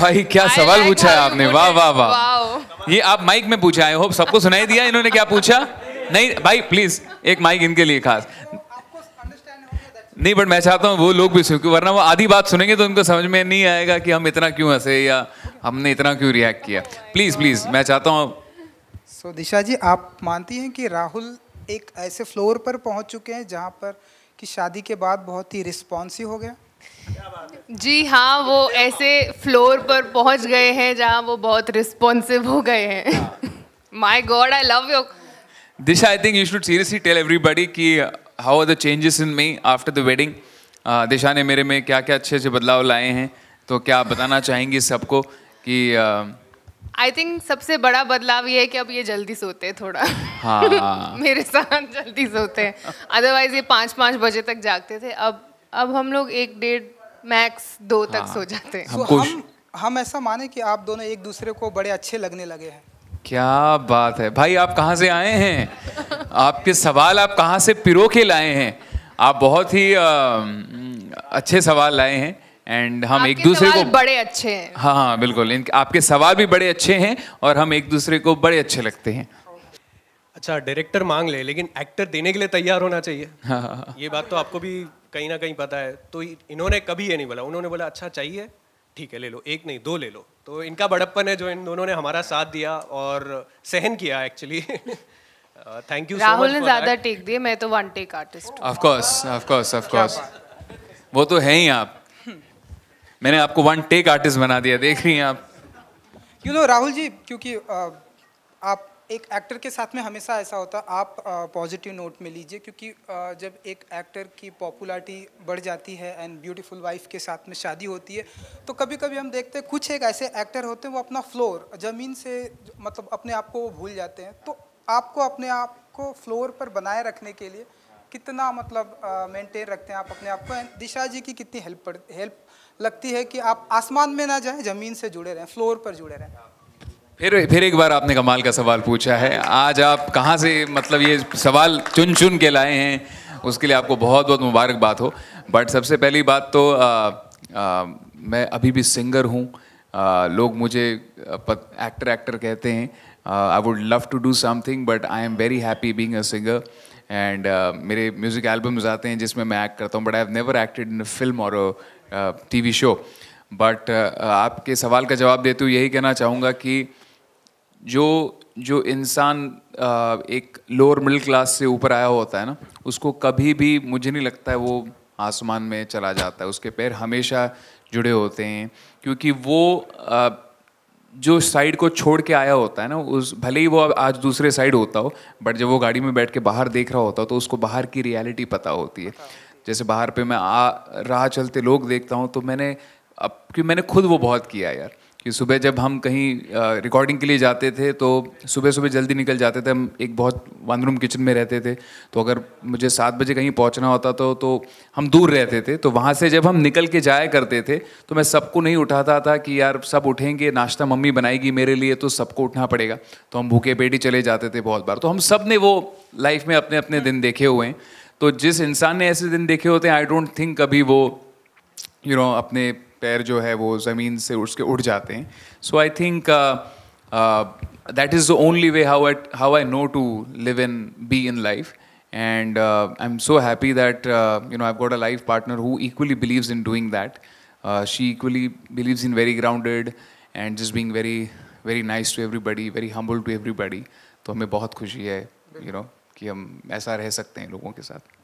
भाई क्या I सवाल like पूछा है आपने वाह वाह वाह ये आप माइक में पूछा आई होप सबको सुनाई दिया इन्होंने क्या पूछा नहीं भाई प्लीज एक माइक इनके लिए खास नहीं बट मैं चाहता हूँ वो लोग भी सुन वरना वो आधी बात सुनेंगे तो उनको समझ में नहीं आएगा कि हम इतना क्यों हंसे या हमने इतना क्यों रिएक्ट किया प्लीज प्लीज मैं चाहता हूँ सो so, दिशा जी आप मानती हैं कि राहुल एक ऐसे फ्लोर पर पहुंच चुके हैं जहां पर कि शादी के बाद बहुत ही रिस्पॉन्सिव हो गया जी हाँ वो ऐसे फ्लोर पर पहुंच गए हैं जहाँ वो बहुत रिस्पॉन्सिव हो गए हैं my God I love your Disha I think you should seriously tell everybody कि how are the changes in me after the wedding Disha ने मेरे में क्या क्या अच्छे अच्छे बदलाव लाए हैं तो क्या आप बताना चाहेंगी सबको कि आई uh, थिंक सबसे बड़ा बदलाव ये है कि अब ये जल्दी सोते हैं थोड़ा हाँ मेरे साथ जल्दी सोते हैं अदरवाइज ये पाँच पाँच बजे तक जागते थे अब अब हम लोग एक डेढ़ मैक्स दो हाँ, तक सो जाते हैं हम, हम हम ऐसा माने कि आप दोनों एक दूसरे को बड़े अच्छे लगने लगे हैं क्या बात है भाई आप कहाँ से आए हैं आपके सवाल आप कहाँ से पिरो के लाए हैं आप बहुत ही आ, अच्छे सवाल लाए हैं एंड हम एक दूसरे को बड़े अच्छे हैं हाँ हाँ बिल्कुल आपके सवाल भी बड़े अच्छे हैं और हम एक दूसरे को बड़े अच्छे लगते हैं अच्छा डायरेक्टर मांग ले लेकिन एक्टर देने के लिए तैयार होना चाहिए हाँ। ये बात तो आपको भी कहीं ना कहीं पता है तो इन्होंने कभी ये नहीं बोला उन्होंने बोला अच्छा चाहिए ठीक है ले लो एक नहीं दो ले लो तो इनका बड़प्पन है जो इन दोनों ने हमारा साथ दिया और सहन किया एक्चुअली थैंक यू राहुल ने ज्यादा टेक दिए मैं तो one take artist of course of course of course वो तो है ही आप मैंने आपको वन टेक आर्टिस्ट बना दिया देख रही हैं आप क्यों नो राहुल जी क्योंकि आप एक एक्टर के साथ में हमेशा ऐसा होता आप पॉजिटिव नोट में लीजिए क्योंकि आ, जब एक एक्टर की पॉपुलैरिटी बढ़ जाती है एंड ब्यूटीफुल वाइफ के साथ में शादी होती है तो कभी कभी हम देखते हैं कुछ एक ऐसे एक्टर होते हैं वो अपना फ्लोर ज़मीन से मतलब अपने आप को वो भूल जाते हैं तो आपको अपने आप को फ्लोर पर बनाए रखने के लिए कितना मतलब मेंटेन रखते हैं आप अपने आप को एंड दिशा जी की कितनी हेल्प हेल्प लगती है कि आप आसमान में ना जाएं ज़मीन से जुड़े रहें फ्लोर पर जुड़े रहें फिर फिर एक बार आपने कमाल का सवाल पूछा है आज आप कहाँ से मतलब ये सवाल चुन चुन के लाए हैं उसके लिए आपको बहुत बहुत मुबारकबाद हो बट सबसे पहली बात तो आ, आ, मैं अभी भी सिंगर हूँ लोग मुझे एक्टर एक्टर कहते हैं I would love to do something but I am very happy being a singer and मेरे म्यूज़िक एल्बम्स आते हैं जिसमें मैं एक्ट करता हूँ but I have never acted in film और टी वी शो बट आपके सवाल का जवाब देते हुए यही कहना चाहूँगा कि uh, जो जो इंसान एक लोअर मिडिल क्लास से ऊपर आया होता है ना उसको कभी भी मुझे नहीं लगता है वो आसमान में चला जाता है उसके पैर हमेशा जुड़े होते हैं क्योंकि वो जो साइड को छोड़ के आया होता है ना उस भले ही वो अब आज दूसरे साइड होता हो बट जब वो गाड़ी में बैठ के बाहर देख रहा होता हो तो उसको बाहर की रियलिटी पता होती है जैसे बाहर पे मैं आ राह चलते लोग देखता हूँ तो मैंने अब क्योंकि मैंने खुद वो बहुत किया यार कि सुबह जब हम कहीं रिकॉर्डिंग के लिए जाते थे तो सुबह सुबह जल्दी निकल जाते थे हम एक बहुत वन रूम किचन में रहते थे तो अगर मुझे सात बजे कहीं पहुंचना होता तो तो हम दूर रहते थे तो वहाँ से जब हम निकल के जाया करते थे तो मैं सबको नहीं उठाता था कि यार सब उठेंगे नाश्ता मम्मी बनाएगी मेरे लिए तो सबको उठना पड़ेगा तो हम भूखे पेट ही चले जाते थे बहुत बार तो हम सब ने वो लाइफ में अपने अपने दिन देखे हुए हैं तो जिस इंसान ने ऐसे दिन देखे होते हैं आई डोंट थिंक कभी वो यू you नो know, अपने पैर जो है वो ज़मीन से उठ के उठ जाते हैं so I think that is the only way how I how I know to live in be in life and I am so happy that you know I got a life partner who equally believes in doing that she equally believes in very grounded and just being very very nice to everybody very humble to everybody तो हमें बहुत खुशी है you you no know, कि हम ऐसा रह सकते हैं लोगों के साथ